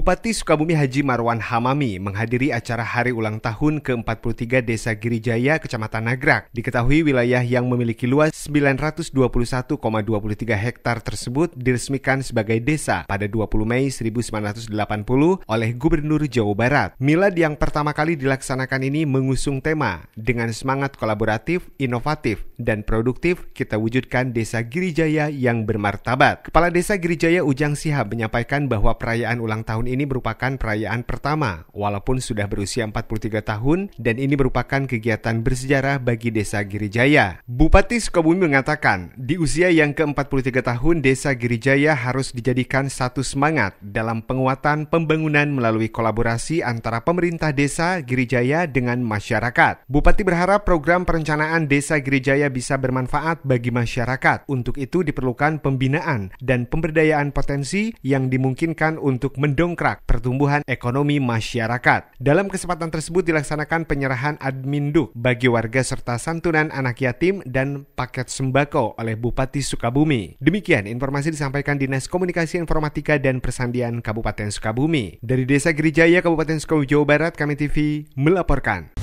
Bupati Sukabumi Haji Marwan Hamami menghadiri acara hari ulang tahun ke-43 Desa Girijaya, Kecamatan Nagrak. Diketahui wilayah yang memiliki luas 921,23 hektar tersebut diresmikan sebagai desa pada 20 Mei 1980 oleh Gubernur Jawa Barat. Milad yang pertama kali dilaksanakan ini mengusung tema dengan semangat kolaboratif, inovatif, dan produktif, kita wujudkan desa Girijaya yang bermartabat. Kepala Desa Girijaya Ujang Sihab menyampaikan bahwa perayaan ulang tahun ini merupakan perayaan pertama, walaupun sudah berusia 43 tahun, dan ini merupakan kegiatan bersejarah bagi Desa Girijaya. Bupati Sukabumi mengatakan, di usia yang ke-43 tahun, Desa Girijaya harus dijadikan satu semangat dalam penguatan pembangunan melalui kolaborasi antara pemerintah desa Girijaya dengan masyarakat. Bupati berharap program perencanaan Desa Girijaya bisa bermanfaat bagi masyarakat. Untuk itu diperlukan pembinaan dan pemberdayaan potensi yang dimungkinkan untuk mendongkrak pertumbuhan ekonomi masyarakat. Dalam kesempatan tersebut dilaksanakan penyerahan duk bagi warga serta santunan anak yatim dan paket sembako oleh Bupati Sukabumi. Demikian informasi disampaikan Dinas Komunikasi Informatika dan Persandian Kabupaten Sukabumi. Dari Desa Gerijaya, Kabupaten Sukabumi, Jawa Barat, Kami TV melaporkan.